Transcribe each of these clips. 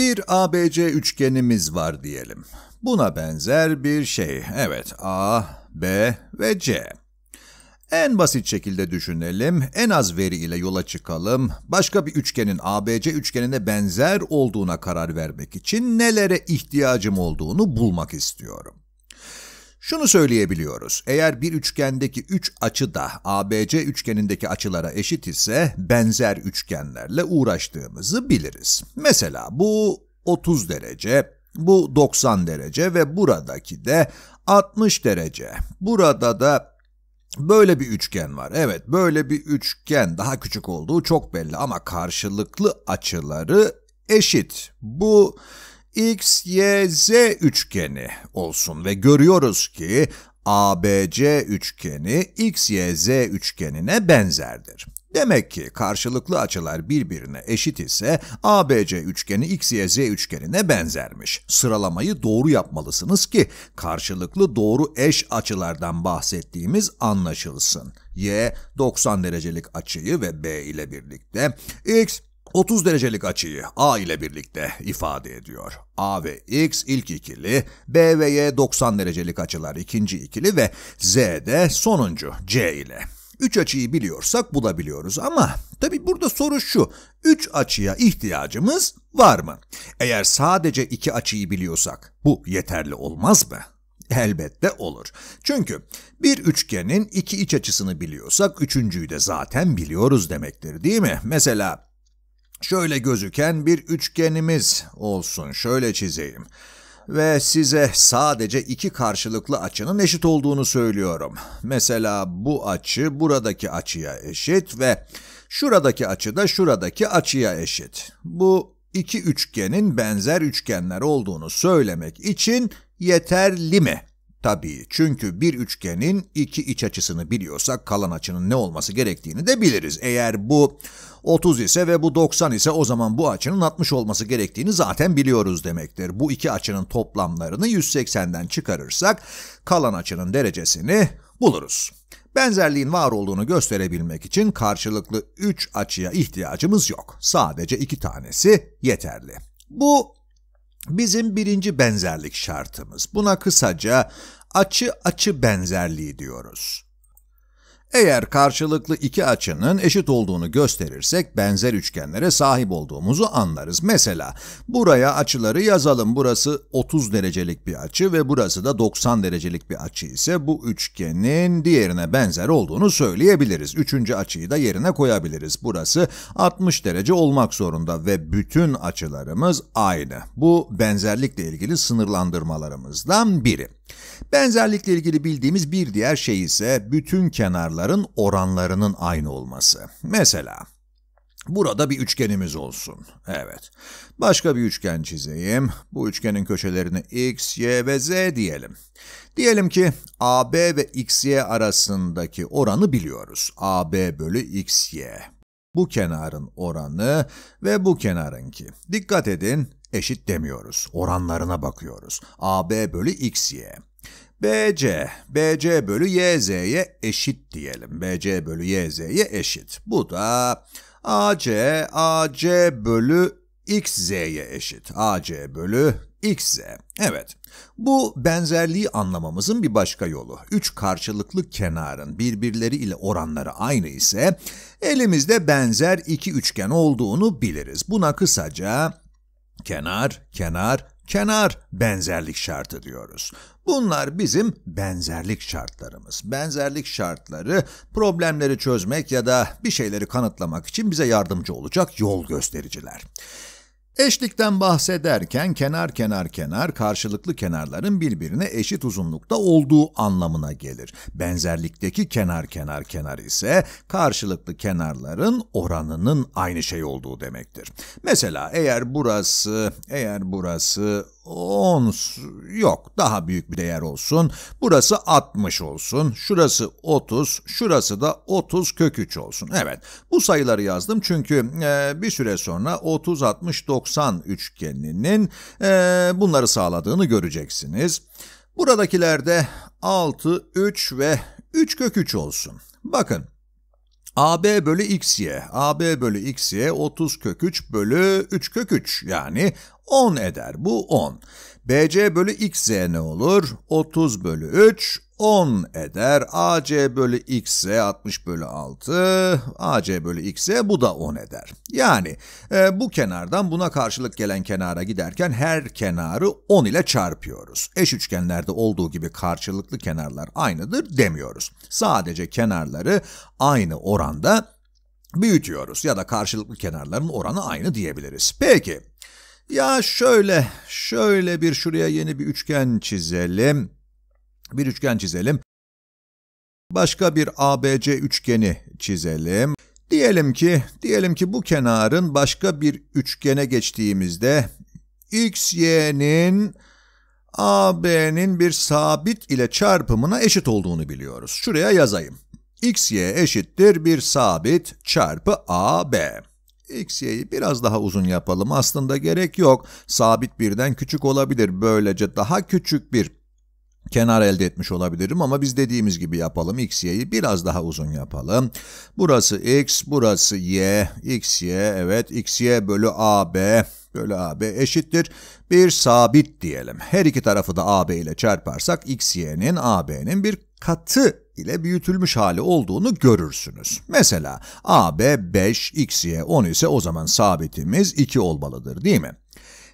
Bir ABC üçgenimiz var diyelim. Buna benzer bir şey. Evet, A, B ve C. En basit şekilde düşünelim, en az veri ile yola çıkalım. Başka bir üçgenin ABC üçgenine benzer olduğuna karar vermek için nelere ihtiyacım olduğunu bulmak istiyorum. Şunu söyleyebiliyoruz. Eğer bir üçgendeki 3 üç açı da ABC üçgenindeki açılara eşit ise benzer üçgenlerle uğraştığımızı biliriz. Mesela bu 30 derece, bu 90 derece ve buradaki de 60 derece. Burada da Böyle bir üçgen var. Evet, böyle bir üçgen daha küçük olduğu çok belli ama karşılıklı açıları eşit. Bu X, Y, Z üçgeni olsun ve görüyoruz ki ABC üçgeni X, Y, Z üçgenine benzerdir. Demek ki karşılıklı açılar birbirine eşit ise ABC üçgeni XYZ üçgenine benzermiş. Sıralamayı doğru yapmalısınız ki karşılıklı doğru eş açılardan bahsettiğimiz anlaşılsın. Y 90 derecelik açıyı ve B ile birlikte X 30 derecelik açıyı A ile birlikte ifade ediyor. A ve X ilk ikili, B ve Y 90 derecelik açılar ikinci ikili ve Z de sonuncu C ile. 3 açıyı biliyorsak bulabiliyoruz ama tabi burada soru şu, 3 açıya ihtiyacımız var mı? Eğer sadece 2 açıyı biliyorsak bu yeterli olmaz mı? Elbette olur. Çünkü bir üçgenin iki iç açısını biliyorsak üçüncüyü de zaten biliyoruz demektir değil mi? Mesela Şöyle gözüken bir üçgenimiz olsun, şöyle çizeyim. Ve size sadece iki karşılıklı açının eşit olduğunu söylüyorum. Mesela bu açı buradaki açıya eşit ve şuradaki açı da şuradaki açıya eşit. Bu iki üçgenin benzer üçgenler olduğunu söylemek için yeterli mi? Tabii çünkü bir üçgenin iki iç açısını biliyorsak kalan açının ne olması gerektiğini de biliriz. Eğer bu 30 ise ve bu 90 ise o zaman bu açının 60 olması gerektiğini zaten biliyoruz demektir. Bu iki açının toplamlarını 180'den çıkarırsak kalan açının derecesini buluruz. Benzerliğin var olduğunu gösterebilmek için karşılıklı 3 açıya ihtiyacımız yok. Sadece 2 tanesi yeterli. Bu Bizim birinci benzerlik şartımız. Buna kısaca açı açı benzerliği diyoruz. Eğer karşılıklı iki açının eşit olduğunu gösterirsek benzer üçgenlere sahip olduğumuzu anlarız. Mesela buraya açıları yazalım. Burası 30 derecelik bir açı ve burası da 90 derecelik bir açı ise bu üçgenin diğerine benzer olduğunu söyleyebiliriz. Üçüncü açıyı da yerine koyabiliriz. Burası 60 derece olmak zorunda ve bütün açılarımız aynı. Bu benzerlikle ilgili sınırlandırmalarımızdan biri. Benzerlikle ilgili bildiğimiz bir diğer şey ise bütün kenarların oranlarının aynı olması. Mesela Burada bir üçgenimiz olsun. Evet. Başka bir üçgen çizeyim. Bu üçgenin köşelerini x, y ve z diyelim. Diyelim ki AB ve xy arasındaki oranı biliyoruz. AB bölü xy. Bu kenarın oranı ve bu kenarınki. Dikkat edin, Eşit demiyoruz. Oranlarına bakıyoruz. AB bölü XY. BC, BC bölü YZ'ye eşit diyelim. BC bölü YZ'ye eşit. Bu da AC, AC bölü XZ'ye eşit. AC bölü XZ. Evet, bu benzerliği anlamamızın bir başka yolu. Üç karşılıklı kenarın birbirleri ile oranları aynı ise elimizde benzer iki üçgen olduğunu biliriz. Buna kısaca Kenar, kenar, kenar benzerlik şartı diyoruz. Bunlar bizim benzerlik şartlarımız. Benzerlik şartları problemleri çözmek ya da bir şeyleri kanıtlamak için bize yardımcı olacak yol göstericiler. Eşlikten bahsederken kenar kenar kenar karşılıklı kenarların birbirine eşit uzunlukta olduğu anlamına gelir. Benzerlikteki kenar kenar kenar ise karşılıklı kenarların oranının aynı şey olduğu demektir. Mesela eğer burası, eğer burası ons yok daha büyük bir değer olsun. Burası 60 olsun. Şurası 30. Şurası da 30 kök 3 olsun. Evet bu sayıları yazdım çünkü e, bir süre sonra 30 60 90 üçgeninin e, bunları sağladığını göreceksiniz. Buradakilerde 6 3 ve 3 kök 3 olsun. Bakın AB bölü xy, AB bölü xy 30 kök 3 bölü 3 kök 3 yani 10 eder. Bu 10. BC bölü XZ ne olur? 30 bölü 3, 10 eder. AC bölü xz 60 bölü 6. AC bölü xz bu da 10 eder. Yani e, bu kenardan buna karşılık gelen kenara giderken her kenarı 10 ile çarpıyoruz. Eş üçgenlerde olduğu gibi karşılıklı kenarlar aynıdır demiyoruz. Sadece kenarları aynı oranda büyütüyoruz ya da karşılıklı kenarların oranı aynı diyebiliriz. Peki ya şöyle, şöyle bir şuraya yeni bir üçgen çizelim. Bir üçgen çizelim. Başka bir ABC üçgeni çizelim. Diyelim ki, diyelim ki bu kenarın başka bir üçgene geçtiğimizde x y'nin AB'nin bir sabit ile çarpımına eşit olduğunu biliyoruz. Şuraya yazayım. X y eşittir bir sabit çarpı AB. X, biraz daha uzun yapalım. Aslında gerek yok. Sabit birden küçük olabilir. Böylece daha küçük bir kenar elde etmiş olabilirim ama biz dediğimiz gibi yapalım. X, biraz daha uzun yapalım. Burası X, burası Y. Xy, evet. Xy bölü AB bölü AB eşittir. Bir sabit diyelim. Her iki tarafı da AB ile çarparsak Xy'nin AB'nin bir katı ile büyütülmüş hali olduğunu görürsünüz. Mesela AB 5, XY 10 ise o zaman sabitimiz 2 olmalıdır değil mi?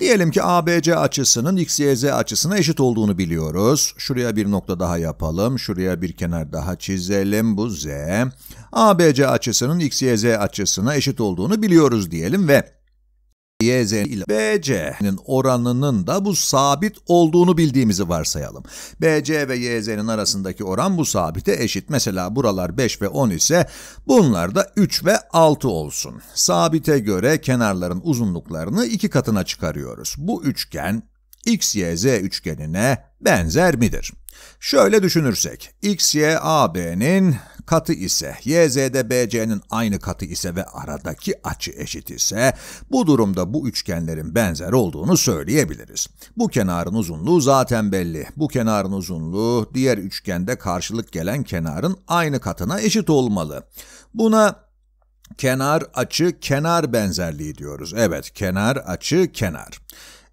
Diyelim ki ABC açısının XYZ açısına eşit olduğunu biliyoruz. Şuraya bir nokta daha yapalım, şuraya bir kenar daha çizelim, bu Z. ABC açısının XYZ açısına eşit olduğunu biliyoruz diyelim ve YZ ile BC'nin oranının da bu sabit olduğunu bildiğimizi varsayalım. BC ve YZ'nin arasındaki oran bu sabite eşit. Mesela buralar 5 ve 10 ise bunlar da 3 ve 6 olsun. Sabite göre kenarların uzunluklarını iki katına çıkarıyoruz. Bu üçgen XYZ üçgenine benzer midir? Şöyle düşünürsek, x, y, a, b'nin katı ise, y, z'de b, c'nin aynı katı ise ve aradaki açı eşit ise, bu durumda bu üçgenlerin benzer olduğunu söyleyebiliriz. Bu kenarın uzunluğu zaten belli. Bu kenarın uzunluğu diğer üçgende karşılık gelen kenarın aynı katına eşit olmalı. Buna kenar açı kenar benzerliği diyoruz. Evet, kenar açı kenar.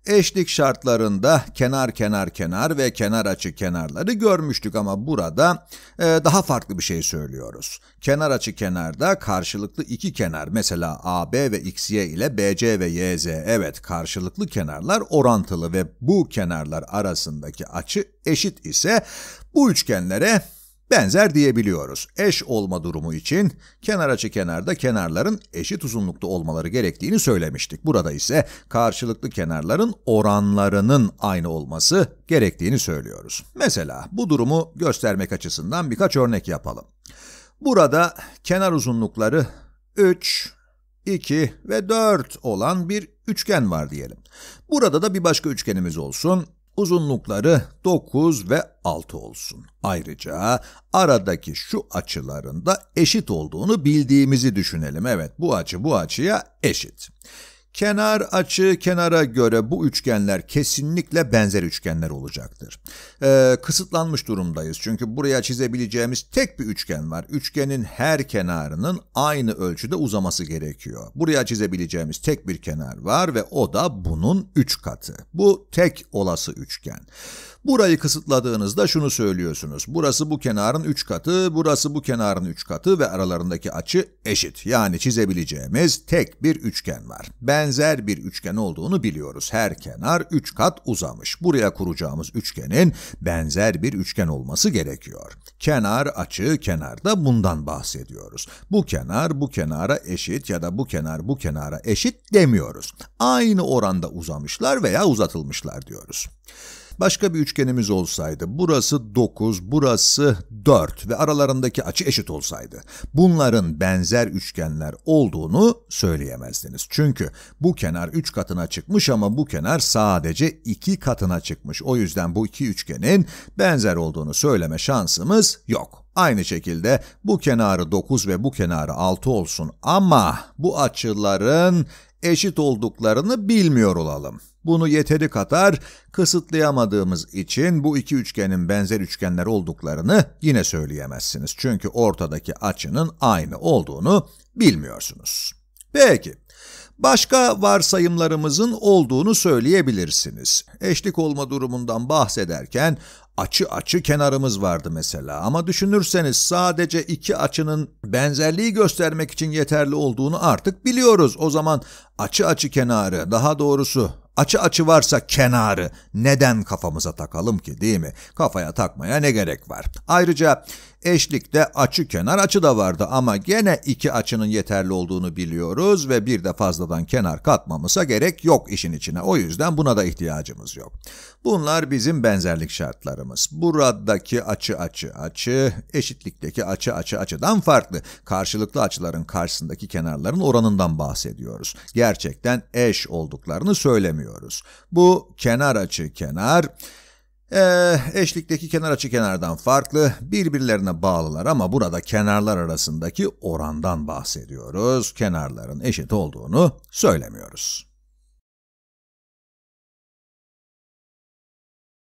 Eşlik şartlarında kenar kenar kenar ve kenar açı kenarları görmüştük ama burada e, daha farklı bir şey söylüyoruz. Kenar açı kenarda karşılıklı iki kenar mesela AB ve XY ile BC ve YZ evet karşılıklı kenarlar orantılı ve bu kenarlar arasındaki açı eşit ise bu üçgenlere benzer diyebiliyoruz. Eş olma durumu için kenar açı kenarda kenarların eşit uzunlukta olmaları gerektiğini söylemiştik. Burada ise karşılıklı kenarların oranlarının aynı olması gerektiğini söylüyoruz. Mesela bu durumu göstermek açısından birkaç örnek yapalım. Burada kenar uzunlukları 3, 2 ve 4 olan bir üçgen var diyelim. Burada da bir başka üçgenimiz olsun uzunlukları 9 ve 6 olsun. Ayrıca aradaki şu açıların da eşit olduğunu bildiğimizi düşünelim. Evet bu açı bu açıya eşit. Kenar açı kenara göre bu üçgenler kesinlikle benzer üçgenler olacaktır. Ee, kısıtlanmış durumdayız çünkü buraya çizebileceğimiz tek bir üçgen var. Üçgenin her kenarının aynı ölçüde uzaması gerekiyor. Buraya çizebileceğimiz tek bir kenar var ve o da bunun 3 katı. Bu tek olası üçgen. Burayı kısıtladığınızda şunu söylüyorsunuz. Burası bu kenarın 3 katı, burası bu kenarın 3 katı ve aralarındaki açı eşit. Yani çizebileceğimiz tek bir üçgen var. Ben benzer bir üçgen olduğunu biliyoruz. Her kenar 3 kat uzamış. Buraya kuracağımız üçgenin benzer bir üçgen olması gerekiyor. Kenar açı kenarda bundan bahsediyoruz. Bu kenar bu kenara eşit ya da bu kenar bu kenara eşit demiyoruz. Aynı oranda uzamışlar veya uzatılmışlar diyoruz. Başka bir üçgenimiz olsaydı burası 9, burası 4 ve aralarındaki açı eşit olsaydı bunların benzer üçgenler olduğunu söyleyemezdiniz. Çünkü bu kenar 3 katına çıkmış ama bu kenar sadece 2 katına çıkmış. O yüzden bu iki üçgenin benzer olduğunu söyleme şansımız yok. Aynı şekilde bu kenarı 9 ve bu kenarı 6 olsun ama bu açıların eşit olduklarını bilmiyor olalım. Bunu yeteri kadar kısıtlayamadığımız için bu iki üçgenin benzer üçgenler olduklarını yine söyleyemezsiniz. Çünkü ortadaki açının aynı olduğunu bilmiyorsunuz. Peki, başka varsayımlarımızın olduğunu söyleyebilirsiniz. Eşlik olma durumundan bahsederken açı açı kenarımız vardı mesela ama düşünürseniz sadece iki açının benzerliği göstermek için yeterli olduğunu artık biliyoruz. O zaman açı açı kenarı daha doğrusu Açı açı varsa kenarı neden kafamıza takalım ki değil mi? Kafaya takmaya ne gerek var? Ayrıca Eşlikte açı kenar açı da vardı ama gene iki açının yeterli olduğunu biliyoruz ve bir de fazladan kenar katmamıza gerek yok işin içine. O yüzden buna da ihtiyacımız yok. Bunlar bizim benzerlik şartlarımız. Buradaki açı açı açı, eşitlikteki açı açı açıdan farklı. Karşılıklı açıların karşısındaki kenarların oranından bahsediyoruz. Gerçekten eş olduklarını söylemiyoruz. Bu kenar açı kenar, ee, eşlikteki kenar açı kenardan farklı, birbirlerine bağlılar ama burada kenarlar arasındaki orandan bahsediyoruz. Kenarların eşit olduğunu söylemiyoruz.